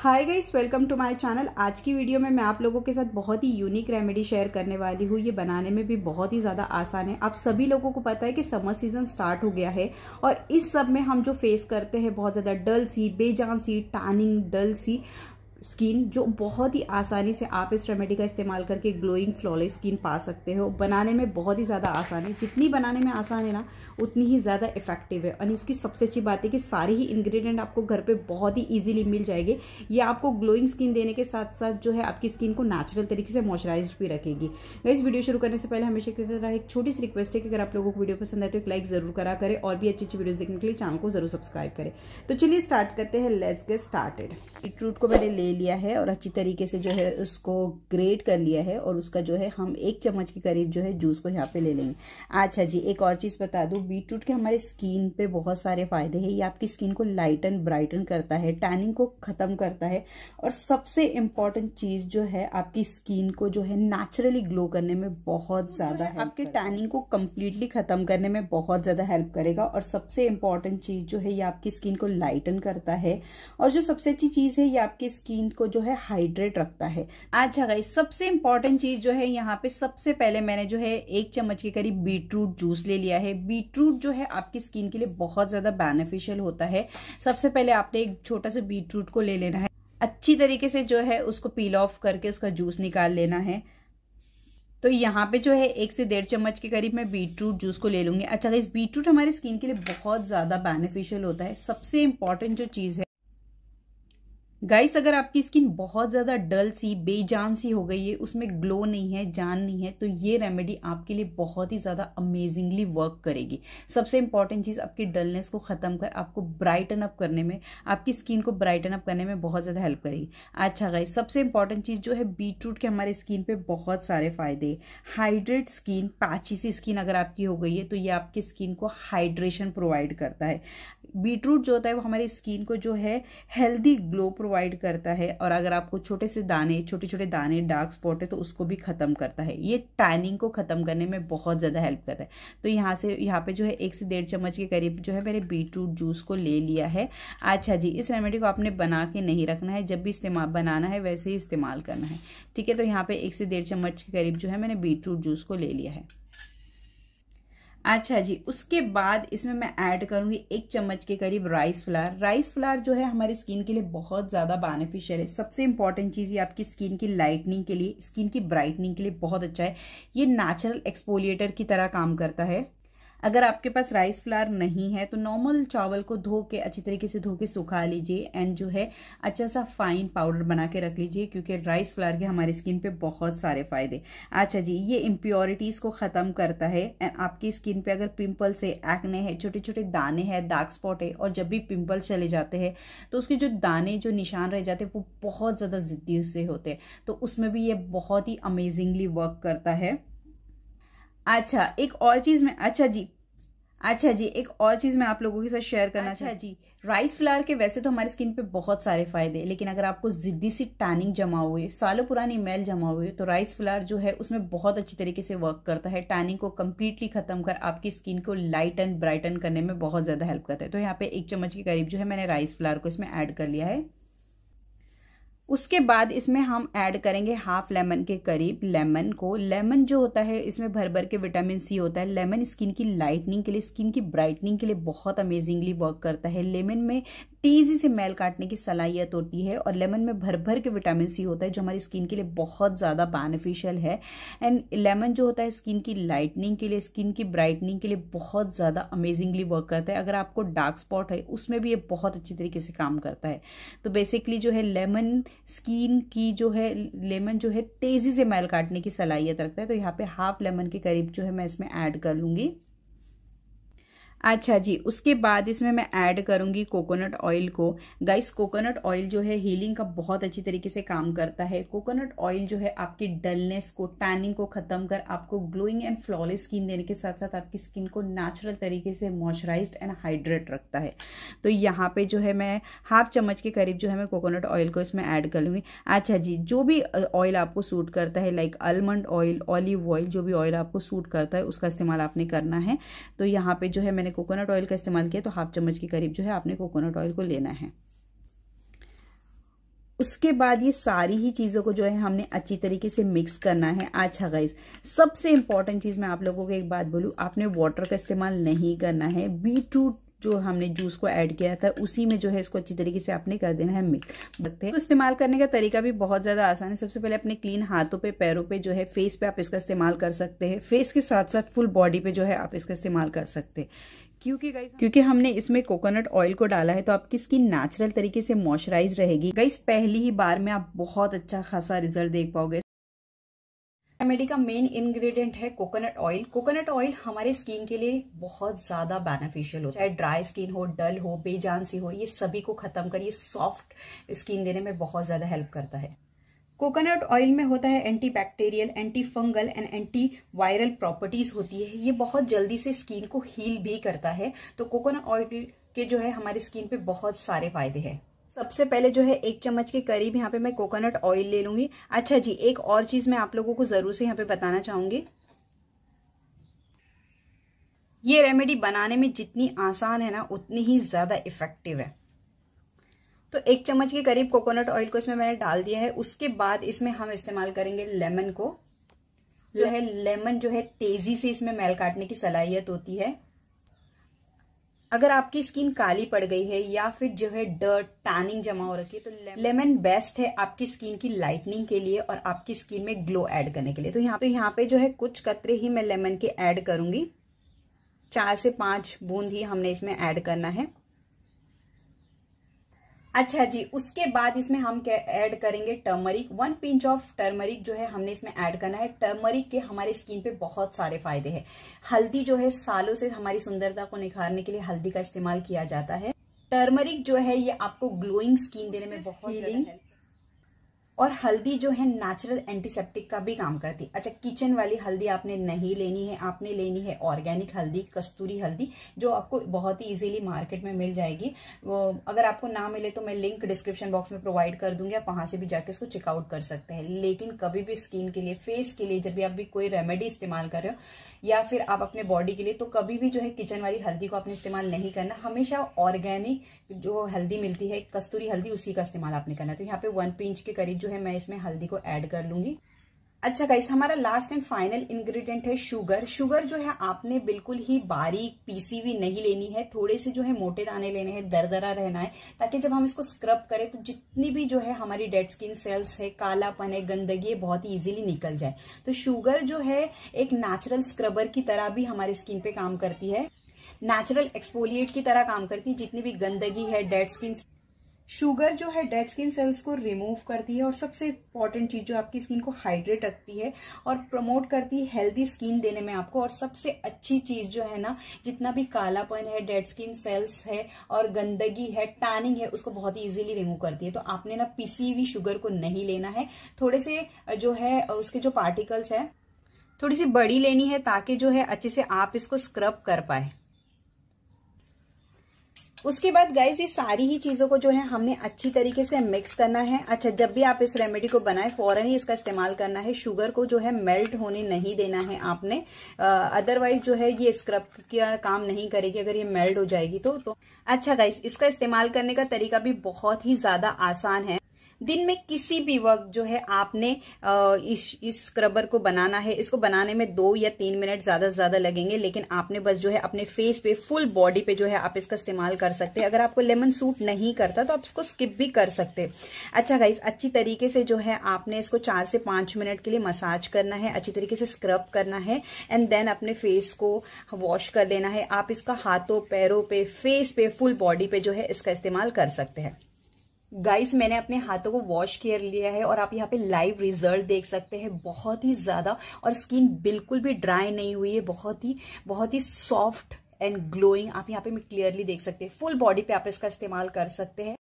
hi guys welcome to my channel आज की video में मैं आप लोगों के साथ बहुत ही यूनिक रेमेडी शेयर करने वाली हूँ ये बनाने में भी बहुत ही ज़्यादा आसान है आप सभी लोगों को पता है कि समर सीज़न स्टार्ट हो गया है और इस सब में हम जो फेस करते हैं बहुत ज़्यादा डल सी बेजान सी टानिंग डल सी स्किन जो बहुत ही आसानी से आप इस रेमेडी का इस्तेमाल करके ग्लोइंग फ्लॉलेस स्किन पा सकते हो बनाने में बहुत ही ज़्यादा आसान है जितनी बनाने में आसान है ना उतनी ही ज़्यादा इफेक्टिव है और इसकी सबसे अच्छी बात है कि सारी ही इंग्रेडिएंट आपको घर पे बहुत ही इजीली मिल जाएंगे ये आपको ग्लोइंग स्किन देने के साथ साथ जो है आपकी स्किन को नेचुरल तरीके से मॉइस्चराइज भी रखेगी इस वीडियो शुरू करने से पहले हमेशा की तरह एक छोटी सी रिक्वेस्ट है कि अगर आप लोगों को वीडियो पसंद आए तो एक लाइक ज़रूर करा करें और भी अच्छी अच्छी वीडियोज़ देखने के लिए चैनल को ज़रूर सब्सक्राइब करें तो चलिए स्टार्ट करते हैं लेट्स गेट स्टार्टेड बीटरूट को मैंने ले लिया है और अच्छी तरीके से जो है उसको ग्रेट कर लिया है और उसका जो है हम एक चम्मच के करीब जो है जूस को यहाँ पे ले लेंगे अच्छा जी एक और चीज़ बता दू बीटरूट के हमारे स्किन पे बहुत सारे फायदे हैं ये आपकी स्किन को लाइटन ब्राइटन करता है टैनिंग को ख़त्म करता है और सबसे इम्पोर्टेंट चीज़ जो है आपकी स्किन को जो है नेचुरली ग्लो करने में बहुत तो ज़्यादा आपके टैनिंग को कम्प्लीटली ख़त्म करने में बहुत ज़्यादा हेल्प करेगा और सबसे इम्पोर्टेंट चीज़ जो है ये आपकी स्किन को लाइटन करता है और जो सबसे अच्छी चीज़ चीज है ये आपकी स्किन को जो है हाइड्रेट रखता है अच्छा गाइस सबसे इंपॉर्टेंट चीज जो है यहाँ पे सबसे पहले मैंने जो है एक चम्मच के करीब बीटरूट जूस ले लिया है बीटरूट जो है आपकी स्किन के लिए बहुत ज्यादा बेनिफिशियल होता है सबसे पहले आपने एक छोटा सा बीटरूट को ले लेना है अच्छी तरीके से जो है उसको पील ऑफ करके उसका जूस निकाल लेना है तो यहाँ पे जो है एक से डेढ़ चम्मच के करीब मैं बीटरूट जूस को ले लूंगी अच्छा इस बीटरूट हमारे स्किन के लिए बहुत ज़्यादा बेनिफिशियल होता है सबसे इंपॉर्टेंट जो चीज़ है गाइस अगर आपकी स्किन बहुत ज़्यादा डल सी बेजान सी हो गई है उसमें ग्लो नहीं है जान नहीं है तो ये रेमेडी आपके लिए बहुत ही ज़्यादा अमेजिंगली वर्क करेगी सबसे इंपॉर्टेंट चीज़ आपकी डलनेस को ख़त्म कर आपको ब्राइटन अप करने में आपकी स्किन को ब्राइटन अप करने में बहुत ज़्यादा हेल्प करेगी अच्छा गाइस सबसे इंपॉर्टेंट चीज़ जो है बीट रूट के हमारे स्किन पर बहुत सारे फायदे हाइड्रेट स्किन पैची सी स्किन अगर आपकी हो गई है तो ये आपकी स्किन को हाइड्रेशन प्रोवाइड करता है बीट रूट जो होता है वो हमारी स्किन को जो है हेल्दी ग्लो प्रोवाइड करता है और अगर आपको छोटे से दाने छोटे छोटे दाने डार्क स्पॉट है तो उसको भी ख़त्म करता है ये टैनिंग को ख़त्म करने में बहुत ज़्यादा हेल्प करता है तो यहाँ से यहाँ पे जो है एक से डेढ़ चम्मच के करीब जो है मैंने बीटरूट जूस को ले लिया है अच्छा जी इस रेमेडी को आपने बना के नहीं रखना है जब भी इस्तेमाल बनाना है वैसे ही इस्तेमाल करना है ठीक है तो यहाँ पर एक से डेढ़ चम्मच के करीब जो है मैंने बीटरूट जूस को ले लिया है अच्छा जी उसके बाद इसमें मैं ऐड करूंगी एक चम्मच के करीब राइस फ्लावर राइस फ्लावर जो है हमारी स्किन के लिए बहुत ज़्यादा बेनिफिशियल है सबसे इंपॉर्टेंट चीज़ ये आपकी स्किन की लाइटनिंग के लिए स्किन की ब्राइटनिंग के लिए बहुत अच्छा है ये नेचुरल एक्सपोलिएटर की तरह काम करता है अगर आपके पास राइस फ्लावर नहीं है तो नॉर्मल चावल को धो के अच्छी तरीके से धो के सुखा लीजिए एंड जो है अच्छा सा फाइन पाउडर बना के रख लीजिए क्योंकि राइस फ्लावर के हमारे स्किन पे बहुत सारे फायदे अच्छा जी ये इम्प्योरिटीज को खत्म करता है एंड आपकी स्किन पे अगर पिंपल्स है एक्ने है छोटे छोटे दाने हैं डार्क स्पॉट है और जब भी पिम्पल्स चले जाते हैं तो उसके जो दाने जो निशान रह जाते हैं वो बहुत ज़्यादा ज़िद्दी से होते हैं तो उसमें भी ये बहुत ही अमेजिंगली वर्क करता है अच्छा एक और चीज में अच्छा जी अच्छा जी एक और चीज मैं आप लोगों के साथ शेयर करना अच्छा जी राइस फ्लावर के वैसे तो हमारे स्किन पे बहुत सारे फायदे हैं लेकिन अगर आपको जिद्दी सी टैनिंग जमा हुई है सालों पुरानी मेल जमा हुई है तो राइस फ्लावर जो है उसमें बहुत अच्छी तरीके से वर्क करता है टैनिंग को कम्प्लीटली खत्म कर आपकी स्किन को लाइट एंड ब्राइटन करने में बहुत ज्यादा हेल्प करता है तो यहाँ पे एक चम्मच के करीब जो है मैंने राइस फ्लावर को इसमें ऐड कर लिया है उसके बाद इसमें हम ऐड करेंगे हाफ लेमन के करीब लेमन को लेमन जो होता है इसमें भर भर के विटामिन सी होता है लेमन स्किन की लाइटनिंग के लिए स्किन की ब्राइटनिंग के लिए बहुत अमेजिंगली वर्क करता है लेमन में तेजी से मैल काटने की सलाहियत होती है और लेमन में भर भर के विटामिन सी होता है जो हमारी स्किन के लिए बहुत ज़्यादा बेनिफिशियल है एंड लेमन जो होता है स्किन की लाइटनिंग के लिए स्किन की ब्राइटनिंग के लिए बहुत ज़्यादा अमेजिंगली वर्क करता है अगर आपको डार्क स्पॉट है उसमें भी ये बहुत अच्छी तरीके से काम करता है तो बेसिकली जो है लेमन स्किन की जो है लेमन जो है तेज़ी से मैल काटने की सलाहियत रखता है तो यहाँ पे हाफ लेमन के करीब जो है मैं इसमें ऐड कर लूंगी अच्छा जी उसके बाद इसमें मैं ऐड करूंगी कोकोनट ऑयल को गाइस कोकोनट ऑयल जो है हीलिंग का बहुत अच्छी तरीके से काम करता है कोकोनट ऑयल जो है आपकी डलनेस को टैनिंग को खत्म कर आपको ग्लोइंग एंड फ्लॉलेस स्किन देने के साथ साथ आपकी स्किन को नेचुरल तरीके से मॉइस्चराइज एंड हाइड्रेट रखता है तो यहाँ पे जो है मैं हाफ चम्मच के करीब जो है मैं कोकोनट ऑयल को इसमें ऐड कर लूंगी अच्छा जी जो भी ऑयल आपको सूट करता है like almond oil olive oil जो भी ऑयल आपको सूट करता है उसका इस्तेमाल आपने करना है तो यहाँ पे जो है मैंने मैंने कोकोनट ऑयल का इस्तेमाल किया तो हाफ चम्मच के करीब जो है आपने कोकोनट ऑयल को लेना है उसके बाद ये सारी ही चीज़ों को जो है हमने अच्छी तरीके से मिक्स करना है अच्छा गाइज सबसे इंपॉर्टेंट चीज़ मैं आप लोगों को एक बात बोलूं आपने वाटर का इस्तेमाल नहीं करना है टू जो हमने जूस को ऐड किया था उसी में जो है इसको अच्छी तरीके से आपने कर देना है मिक्स रखते हैं तो इस्तेमाल करने का तरीका भी बहुत ज़्यादा आसान है सबसे पहले अपने क्लीन हाथों पे पैरों पे जो है फेस पे आप इसका इस्तेमाल कर सकते हैं फेस के साथ साथ फुल बॉडी पे जो है आप इसका इस्तेमाल कर सकते हैं क्योंकि गाइस क्योंकि हमने इसमें कोकोनट ऑयल को डाला है तो आपकी स्किन नेचुरल तरीके से मॉइस्चराइज रहेगी गाइस पहली ही बार में आप बहुत अच्छा खासा रिजल्ट देख पाओगे रेमेडी का मेन इंग्रेडिएंट है कोकोनट ऑयल कोकोनट ऑयल हमारे स्किन के लिए बहुत ज्यादा बेनिफिशियल हो चाहे ड्राई स्किन हो डल हो बेजान सी हो ये सभी को खत्म कर ये सॉफ्ट स्किन देने में बहुत ज्यादा हेल्प करता है कोकोनट ऑयल में होता है anti bacterial anti fungal and anti viral properties होती है ये बहुत जल्दी से स्किन को हील भी करता है तो कोकोनट ऑयल के जो है हमारे स्किन पे बहुत सारे फायदे हैं सबसे पहले जो है एक चम्मच के करीब यहाँ पे मैं कोकोनट ऑयल ले लूंगी अच्छा जी एक और चीज़ मैं आप लोगों को ज़रूर से यहाँ पे बताना चाहूंगी ये रेमेडी बनाने में जितनी आसान है ना उतनी ही ज़्यादा इफ़ेक्टिव है तो एक चम्मच के करीब कोकोनट ऑयल को इसमें मैंने डाल दिया है उसके बाद इसमें हम इस्तेमाल करेंगे लेमन को जो है लेमन जो है तेज़ी से इसमें मैल काटने की सलाहियत होती है अगर आपकी स्किन काली पड़ गई है या फिर जो है डर्ट टैनिंग जमा हो रखी है तो लेमन बेस्ट है आपकी स्किन की लाइटनिंग के लिए और आपकी स्किन में ग्लो ऐड करने के लिए तो यहाँ पे यहाँ पे जो है कुछ कतरे ही मैं लेमन के ऐड करूंगी चार से पांच बूंद ही हमने इसमें ऐड करना है अच्छा जी उसके बाद इसमें हम ऐड करेंगे turmeric one pinch of turmeric जो है हमने इसमें ऐड करना है टर्मरिक के हमारे स्किन पे बहुत सारे फायदे हैं हल्दी जो है सालों से हमारी सुंदरता को निखारने के लिए हल्दी का इस्तेमाल किया जाता है टर्मरिक जो है ये आपको ग्लोइंग स्किन देने में बहुत हीलिंग और हल्दी जो है नेचुरल एंटीसेप्टिक का भी काम करती है अच्छा किचन वाली हल्दी आपने नहीं लेनी है आपने लेनी है ऑर्गेनिक हल्दी कस्तूरी हल्दी जो आपको बहुत ही इजीली मार्केट में मिल जाएगी वो अगर आपको ना मिले तो मैं लिंक डिस्क्रिप्शन बॉक्स में प्रोवाइड कर दूंगी आप वहां से भी जाके इसको चेकआउट कर सकते हैं लेकिन कभी भी स्किन के लिए फेस के लिए जब भी आप भी कोई रेमेडी इस्तेमाल कर रहे हो या फिर आप अपने बॉडी के लिए तो कभी भी जो है किचन वाली हल्दी को आपने इस्तेमाल नहीं करना हमेशा ऑर्गेनिक जो हल्दी मिलती है कस्तूरी हल्दी उसी का इस्तेमाल आपने करना तो यहाँ पे वन पिंच के करीब जो है मैं इसमें हल्दी को ऐड कर लूंगी अच्छा गाइस हमारा लास्ट एंड फाइनल इंग्रेडिएंट है शुगर शुगर जो है आपने बिल्कुल ही बारीक पीसी हुई नहीं लेनी है थोड़े से जो है मोटे दाने लेने हैं दरदरा रहना है ताकि जब हम इसको स्क्रब करें तो जितनी भी जो है हमारी डेड स्किन सेल्स है कालापन है गंदगी है बहुत ही ईजिली निकल जाए तो शुगर जो है एक नेचुरल स्क्रबर की तरह भी हमारी स्किन पे काम करती है नेचुरल एक्सपोलिएट की तरह काम करती है जितनी भी गंदगी है डेड स्किन शुगर जो है डेड स्किन सेल्स को रिमूव करती है और सबसे इम्पॉर्टेंट चीज जो आपकी स्किन को हाइड्रेट रखती है और प्रमोट करती है हेल्दी स्किन देने में आपको और सबसे अच्छी चीज जो है ना जितना भी कालापन है डेड स्किन सेल्स है और गंदगी है टैनिंग है उसको बहुत ही इजीली रिमूव करती है तो आपने ना पिसी हुई शुगर को नहीं लेना है थोड़े से जो है उसके जो पार्टिकल्स है थोड़ी सी बड़ी लेनी है ताकि जो है अच्छे से आप इसको स्क्रब कर पाए उसके बाद गाइस ये सारी ही चीजों को जो है हमने अच्छी तरीके से मिक्स करना है अच्छा जब भी आप इस रेमेडी को बनाए फौरन ही इसका इस्तेमाल करना है शुगर को जो है मेल्ट होने नहीं देना है आपने अदरवाइज जो है ये स्क्रब का काम नहीं करेगी अगर ये मेल्ट हो जाएगी तो, तो अच्छा गाइस इसका इस्तेमाल करने का तरीका भी बहुत ही ज्यादा आसान है दिन में किसी भी वक्त जो है आपने इस इस स्क्रबर को बनाना है इसको बनाने में दो या तीन मिनट ज्यादा से ज्यादा लगेंगे लेकिन आपने बस जो है अपने फेस पे फुल बॉडी पे जो है आप इसका इस्तेमाल कर सकते हैं अगर आपको लेमन सूट नहीं करता तो आप इसको स्किप भी कर सकते अच्छा गाइस अच्छी तरीके से जो है आपने इसको चार से पांच मिनट के लिए मसाज करना है अच्छी तरीके से स्क्रब करना है एंड देन अपने फेस को वॉश कर लेना है आप इसका हाथों पैरों पे फेस पे फुल बॉडी पे जो है इसका इस्तेमाल कर सकते हैं गाइस मैंने अपने हाथों को वॉश कर लिया है और आप यहाँ पे लाइव रिजल्ट देख सकते हैं बहुत ही ज्यादा और स्किन बिल्कुल भी ड्राई नहीं हुई है बहुत ही बहुत ही सॉफ्ट एंड ग्लोइंग आप यहाँ पे क्लियरली देख सकते हैं फुल बॉडी पे आप इसका इस्तेमाल कर सकते हैं